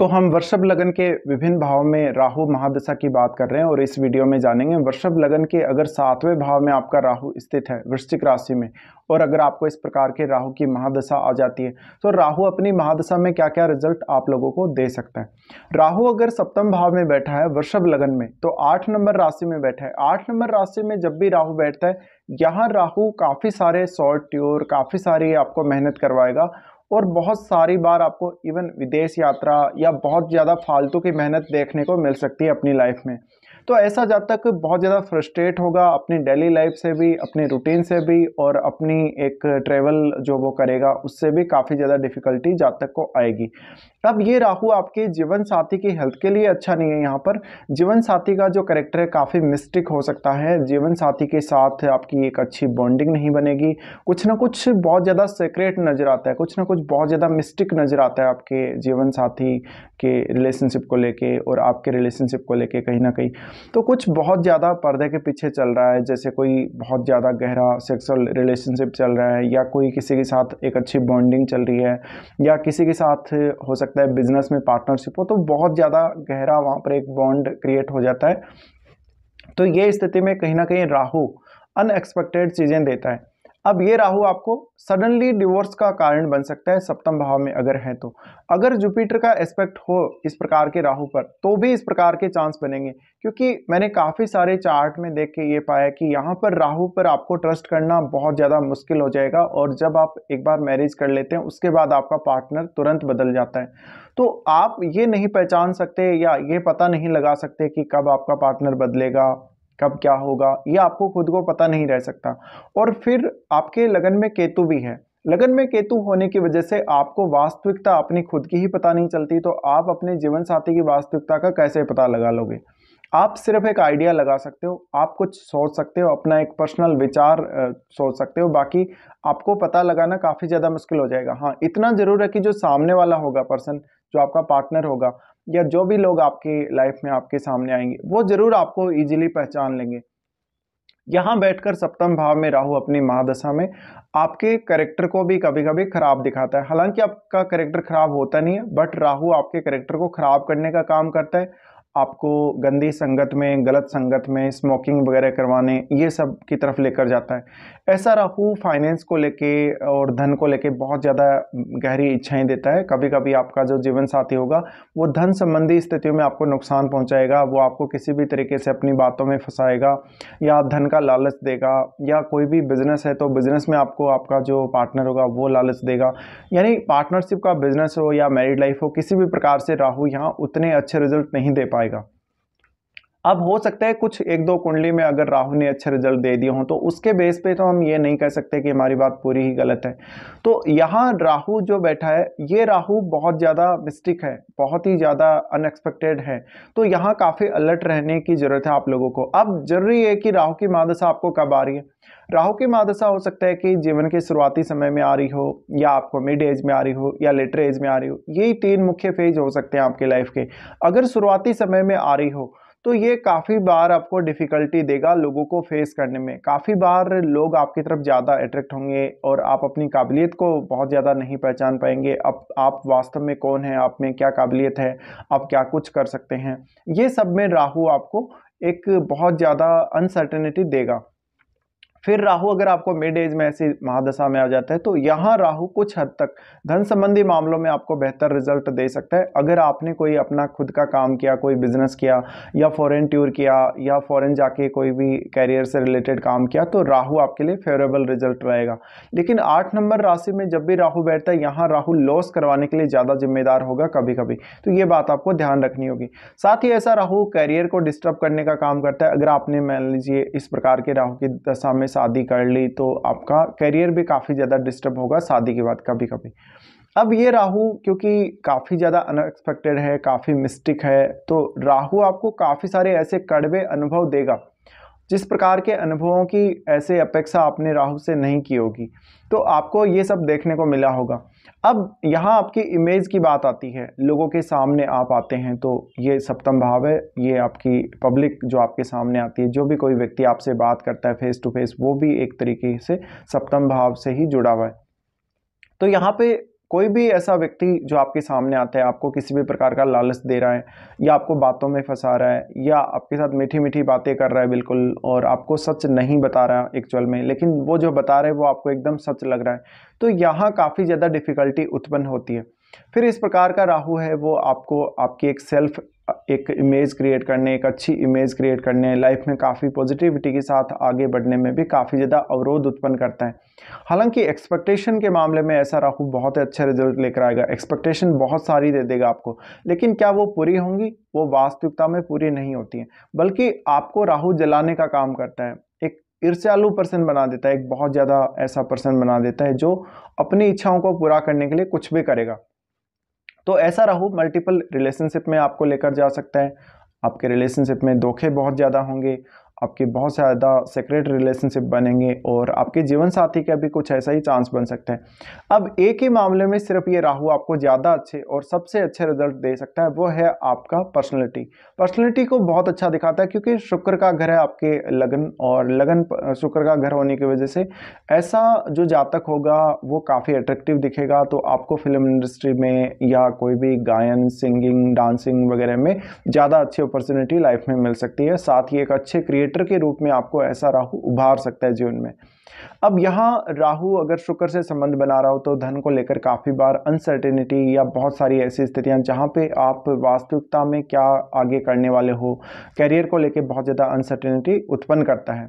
तो हम वर्षभ लगन के विभिन्न भाव में राहु महादशा की बात कर रहे हैं और इस वीडियो में जानेंगे वर्षभ लगन के अगर सातवें भाव में आपका राहु स्थित है वृश्चिक राशि में और अगर आपको इस प्रकार के राहु की महादशा आ जाती है तो राहु अपनी महादशा में क्या क्या रिजल्ट आप लोगों को दे सकता है राहु अगर सप्तम भाव में बैठा है वृषभ लगन में तो आठ नंबर राशि में बैठा है आठ नंबर राशि में जब भी राहु बैठता है यहाँ राहु काफ़ी सारे शॉर्ट ट्योर काफ़ी सारी आपको मेहनत करवाएगा और बहुत सारी बार आपको इवन विदेश यात्रा या बहुत ज़्यादा फालतू की मेहनत देखने को मिल सकती है अपनी लाइफ में तो ऐसा तक बहुत ज़्यादा फ्रस्ट्रेट होगा अपनी डेली लाइफ से भी अपनी रूटीन से भी और अपनी एक ट्रेवल जो वो करेगा उससे भी काफ़ी ज़्यादा डिफिकल्टी तक को आएगी अब ये राहु आपके जीवन साथी की हेल्थ के लिए अच्छा नहीं है यहाँ पर जीवन साथी का जो करेक्टर है काफ़ी मिस्टिक हो सकता है जीवन साथी के साथ आपकी एक अच्छी बॉन्डिंग नहीं बनेगी कुछ ना कुछ बहुत ज़्यादा सेक्रेट नज़र आता है कुछ ना कुछ बहुत ज़्यादा मिस्टिक नज़र आता है आपके जीवन साथी के रिलेशनशिप को लेके और आपके रिलेशनशिप को लेके कहीं ना कहीं तो कुछ बहुत ज़्यादा पर्दे के पीछे चल रहा है जैसे कोई बहुत ज़्यादा गहरा सेक्सुअल रिलेशनशिप चल रहा है या कोई किसी के साथ एक अच्छी बॉन्डिंग चल रही है या किसी के साथ हो सकता है बिजनेस में पार्टनरशिप हो तो बहुत ज़्यादा गहरा वहाँ पर एक बॉन्ड क्रिएट हो जाता है तो ये स्थिति में कहीं ना कहीं राहू अनएक्सपेक्टेड चीज़ें देता है अब ये राहु आपको सडनली डिवोर्स का कारण बन सकता है सप्तम भाव में अगर है तो अगर जुपिटर का एस्पेक्ट हो इस प्रकार के राहु पर तो भी इस प्रकार के चांस बनेंगे क्योंकि मैंने काफ़ी सारे चार्ट में देख के ये पाया कि यहाँ पर राहु पर आपको ट्रस्ट करना बहुत ज़्यादा मुश्किल हो जाएगा और जब आप एक बार मैरिज कर लेते हैं उसके बाद आपका पार्टनर तुरंत बदल जाता है तो आप ये नहीं पहचान सकते या ये पता नहीं लगा सकते कि कब आपका पार्टनर बदलेगा कब क्या होगा ये आपको खुद को पता नहीं रह सकता और फिर आपके लगन में केतु भी है लगन में केतु होने की वजह से आपको वास्तविकता अपनी खुद की ही पता नहीं चलती तो आप अपने जीवन साथी की वास्तविकता का कैसे पता लगा लोगे आप सिर्फ एक आइडिया लगा सकते हो आप कुछ सोच सकते हो अपना एक पर्सनल विचार सोच सकते हो बाकी आपको पता लगाना काफ़ी ज़्यादा मुश्किल हो जाएगा हाँ इतना ज़रूर है कि जो सामने वाला होगा पर्सन जो आपका पार्टनर होगा या जो भी लोग आपकी लाइफ में आपके सामने आएंगे वो ज़रूर आपको ईजिली पहचान लेंगे यहाँ बैठकर सप्तम भाव में राहु अपनी महादशा में आपके करेक्टर को भी कभी कभी खराब दिखाता है हालांकि आपका करेक्टर खराब होता नहीं है बट राहु आपके करेक्टर को खराब करने का काम करता है आपको गंदी संगत में गलत संगत में स्मोकिंग वगैरह करवाने ये सब की तरफ लेकर जाता है ऐसा राहु फाइनेंस को लेके और धन को लेके बहुत ज़्यादा गहरी इच्छाएं देता है कभी कभी आपका जो जीवन साथी होगा वो धन संबंधी स्थितियों में आपको नुकसान पहुंचाएगा वो आपको किसी भी तरीके से अपनी बातों में फंसाएगा या धन का लालच देगा या कोई भी बिज़नेस है तो बिज़नेस में आपको आपका जो पार्टनर होगा वो लालच देगा यानी पार्टनरशिप का बिज़नेस हो या मैरिड लाइफ हो किसी भी प्रकार से राहू यहाँ उतने अच्छे रिजल्ट नहीं दे पाए आएगा अब हो सकता है कुछ एक दो कुंडली में अगर राहु ने अच्छे रिजल्ट दे दिए हों तो उसके बेस पे तो हम ये नहीं कह सकते कि हमारी बात पूरी ही गलत है तो यहाँ राहु जो बैठा है ये राहु बहुत ज़्यादा मिस्टिक है बहुत ही ज़्यादा अनएक्सपेक्टेड है तो यहाँ काफ़ी अलर्ट रहने की ज़रूरत है आप लोगों को अब जरूरी है कि राहू की मादशा आपको कब आ रही है राहु की मादशा हो सकता है कि जीवन के शुरुआती समय में आ रही हो या आपको मिड एज में आ रही हो या लेटर एज में आ रही हो यही तीन मुख्य फेज हो सकते हैं आपके लाइफ के अगर शुरुआती समय में आ रही हो तो ये काफ़ी बार आपको डिफ़िकल्टी देगा लोगों को फेस करने में काफ़ी बार लोग आपकी तरफ ज़्यादा अट्रैक्ट होंगे और आप अपनी काबिलियत को बहुत ज़्यादा नहीं पहचान पाएंगे अब आप वास्तव में कौन है आप में क्या काबिलियत है आप क्या कुछ कर सकते हैं ये सब में राहु आपको एक बहुत ज़्यादा अनसर्टेनिटी देगा फिर राहु अगर आपको मिड एज में ऐसी महादशा में आ जाता है तो यहाँ राहु कुछ हद तक धन संबंधी मामलों में आपको बेहतर रिजल्ट दे सकता है अगर आपने कोई अपना खुद का काम किया कोई बिजनेस किया या फॉरेन टूर किया या फॉरेन जाके कोई भी कैरियर से रिलेटेड काम किया तो राहु आपके लिए फेवरेबल रिजल्ट रहेगा लेकिन आठ नंबर राशि में जब भी राहू बैठता है यहाँ राहु लॉस करवाने के लिए ज़्यादा जिम्मेदार होगा कभी कभी तो ये बात आपको ध्यान रखनी होगी साथ ही ऐसा राहु कैरियर को डिस्टर्ब करने का काम करता है अगर आपने मान लीजिए इस प्रकार के राहू की दशा में शादी कर ली तो आपका करियर भी काफ़ी ज़्यादा डिस्टर्ब होगा शादी के बाद कभी कभी अब ये राहु क्योंकि काफ़ी ज़्यादा अनएक्सपेक्टेड है काफ़ी मिस्टिक है तो राहु आपको काफ़ी सारे ऐसे कड़वे अनुभव देगा जिस प्रकार के अनुभवों की ऐसे अपेक्षा आपने राहु से नहीं की होगी तो आपको ये सब देखने को मिला होगा अब यहाँ आपकी इमेज की बात आती है लोगों के सामने आप आते हैं तो ये सप्तम भाव है ये आपकी पब्लिक जो आपके सामने आती है जो भी कोई व्यक्ति आपसे बात करता है फेस टू फेस वो भी एक तरीके से सप्तम भाव से ही जुड़ा हुआ है तो यहाँ पे कोई भी ऐसा व्यक्ति जो आपके सामने आता है आपको किसी भी प्रकार का लालच दे रहा है या आपको बातों में फंसा रहा है या आपके साथ मीठी मीठी बातें कर रहा है बिल्कुल और आपको सच नहीं बता रहा एक्चुअल में लेकिन वो जो बता रहे हैं वो आपको एकदम सच लग रहा है तो यहाँ काफ़ी ज़्यादा डिफ़िकल्टी उत्पन्न होती है फिर इस प्रकार का राहु है वो आपको आपकी एक सेल्फ एक इमेज क्रिएट करने एक अच्छी इमेज क्रिएट करने लाइफ में काफ़ी पॉजिटिविटी के साथ आगे बढ़ने में भी काफ़ी ज़्यादा अवरोध उत्पन्न करता है हालांकि एक्सपेक्टेशन के मामले में ऐसा राहु बहुत अच्छे रिजल्ट लेकर आएगा एक्सपेक्टेशन बहुत सारी दे देगा आपको लेकिन क्या वो पूरी होंगी वो वास्तविकता में पूरी नहीं होती हैं बल्कि आपको राहु जलाने का काम करता है एक ईर्ष्यालु पर्सन बना देता है एक बहुत ज़्यादा ऐसा पर्सन बना देता है जो अपनी इच्छाओं को पूरा करने के लिए कुछ भी करेगा तो ऐसा राहु मल्टीपल रिलेशनशिप में आपको लेकर जा सकता है आपके रिलेशनशिप में धोखे बहुत ज़्यादा होंगे आपके बहुत ज़्यादा सेक्रेट रिलेशनशिप बनेंगे और आपके जीवन साथी का भी कुछ ऐसा ही चांस बन सकता है अब एक ही मामले में सिर्फ ये राहु आपको ज़्यादा अच्छे और सबसे अच्छे रिजल्ट दे सकता है वो है आपका पर्सनैलिटी पर्सनैलिटी को बहुत अच्छा दिखाता है क्योंकि शुक्र का घर है आपके लगन और लगन शुक्र का घर होने की वजह से ऐसा जो जातक होगा वो काफ़ी अट्रैक्टिव दिखेगा तो आपको फिल्म इंडस्ट्री में या कोई भी गायन सिंगिंग डांसिंग वगैरह में ज़्यादा अच्छी अपॉर्चुनिटी लाइफ में मिल सकती है साथ ही एक अच्छे क्रिएट कंसोलिडेटर के रूप में आपको ऐसा राहु उभार सकता है जीवन में अब यहाँ राहु अगर शुक्र से संबंध बना रहा हो तो धन को लेकर काफ़ी बार अनसर्टेनिटी या बहुत सारी ऐसी स्थितियाँ जहाँ पे आप वास्तविकता में क्या आगे करने वाले हो करियर को लेकर बहुत ज़्यादा अनसर्टेनिटी उत्पन्न करता है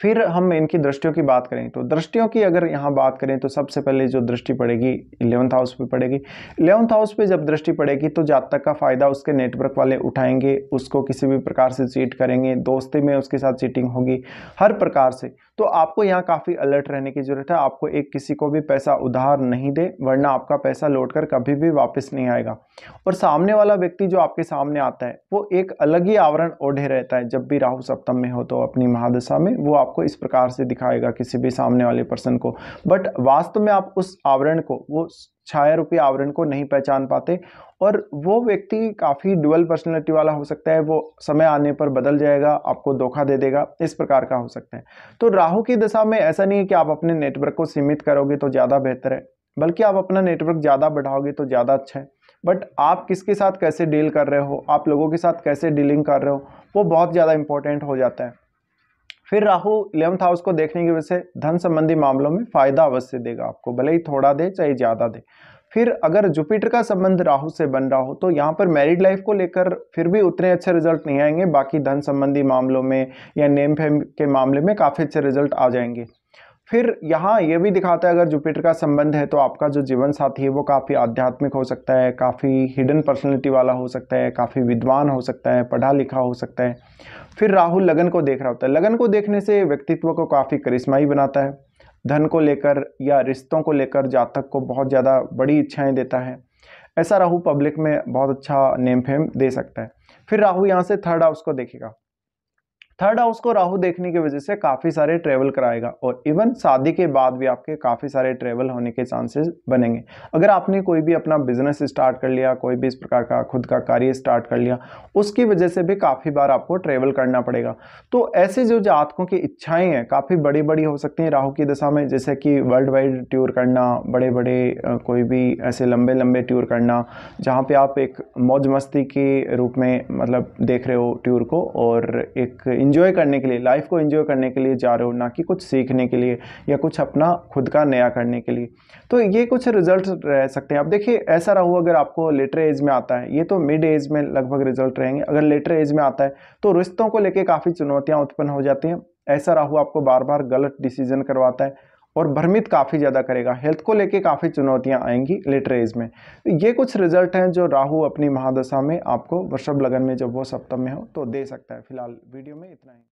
फिर हम इनकी दृष्टियों की बात करें तो दृष्टियों की अगर यहाँ बात करें तो सबसे पहले जो दृष्टि पड़ेगी इलेवंथ हाउस पे पड़ेगी इलेवंथ हाउस पे जब दृष्टि पड़ेगी तो जातक का फ़ायदा उसके नेटवर्क वाले उठाएंगे उसको किसी भी प्रकार से चीट करेंगे दोस्ती में उसके साथ चीटिंग होगी हर प्रकार से तो आपको यहाँ काफ़ी अलर्ट रहने की ज़रूरत है आपको एक किसी को भी पैसा उधार नहीं दे वरना आपका पैसा लौट कर कभी भी वापस नहीं आएगा और सामने वाला व्यक्ति जो आपके सामने आता है वो एक अलग ही आवरण ओढ़े रहता है जब भी राहु सप्तम में हो तो अपनी महादशा में वो आपको इस प्रकार से दिखाएगा किसी भी सामने वाले पर्सन को बट वास्तव में आप उस आवरण को वो छाया रूपी आवरण को नहीं पहचान पाते और वो व्यक्ति काफ़ी डुअल पर्सनैलिटी वाला हो सकता है वो समय आने पर बदल जाएगा आपको धोखा दे देगा इस प्रकार का हो सकता है तो राहु की दशा में ऐसा नहीं है कि आप अपने नेटवर्क को सीमित करोगे तो ज़्यादा बेहतर है बल्कि आप अपना नेटवर्क ज़्यादा बढ़ाओगे तो ज़्यादा अच्छा है बट आप किसके साथ कैसे डील कर रहे हो आप लोगों के साथ कैसे डीलिंग कर रहे हो वो बहुत ज़्यादा इंपॉर्टेंट हो जाता है फिर राहु इलेवंथ हाउस को देखने की वजह से धन संबंधी मामलों में फायदा अवश्य देगा आपको भले ही थोड़ा दे चाहे ज़्यादा दे फिर अगर जुपिटर का संबंध राहु से बन रहा हो तो यहाँ पर मैरिड लाइफ को लेकर फिर भी उतने अच्छे रिजल्ट नहीं आएंगे बाकी धन संबंधी मामलों में या नेम फेम के मामले में काफ़ी अच्छे रिजल्ट आ जाएंगे फिर यहाँ ये भी दिखाता है अगर जुपिटर का संबंध है तो आपका जो जीवन साथी है वो काफ़ी आध्यात्मिक हो सकता है काफ़ी हिडन पर्सनैलिटी वाला हो सकता है काफ़ी विद्वान हो सकता है पढ़ा लिखा हो सकता है फिर राहुल लगन को देख रहा होता है लगन को देखने से व्यक्तित्व को काफ़ी करिश्माई बनाता है धन को लेकर या रिश्तों को लेकर जातक को बहुत ज़्यादा बड़ी इच्छाएँ देता है ऐसा राहु पब्लिक में बहुत अच्छा नेम फेम दे सकता है फिर राहु यहाँ से थर्ड हाउस को देखेगा थर्ड हाउस को राहु देखने की वजह से काफ़ी सारे ट्रेवल कराएगा और इवन शादी के बाद भी आपके काफ़ी सारे ट्रेवल होने के चांसेस बनेंगे अगर आपने कोई भी अपना बिजनेस स्टार्ट कर लिया कोई भी इस प्रकार का खुद का कार्य स्टार्ट कर लिया उसकी वजह से भी काफ़ी बार आपको ट्रेवल करना पड़ेगा तो ऐसे जो जातकों की इच्छाएँ हैं काफ़ी बड़ी बड़ी हो सकती हैं राहु की दशा में जैसे कि वर्ल्ड वाइड टूर करना बड़े बड़े कोई भी ऐसे लंबे लंबे टूर करना जहाँ पर आप एक मौज मस्ती के रूप में मतलब देख रहे हो टूर को और एक इन्जॉय करने के लिए लाइफ को इन्जॉय करने के लिए जा रहे हो ना कि कुछ सीखने के लिए या कुछ अपना खुद का नया करने के लिए तो ये कुछ रिजल्ट रह सकते हैं अब देखिए ऐसा रहो अगर आपको लेटर एज में आता है ये तो मिड एज में लगभग रिजल्ट रहेंगे अगर लेटर एज में आता है तो रिश्तों को लेकर काफ़ी चुनौतियाँ उत्पन्न हो जाती हैं ऐसा राहु आपको बार बार गलत डिसीजन करवाता है और भ्रमित काफ़ी ज़्यादा करेगा हेल्थ को लेके काफ़ी चुनौतियाँ आएंगी लिटरेज में तो ये कुछ रिजल्ट हैं जो राहु अपनी महादशा में आपको वृषभ लगन में जब वो सप्तम में हो तो दे सकता है फिलहाल वीडियो में इतना ही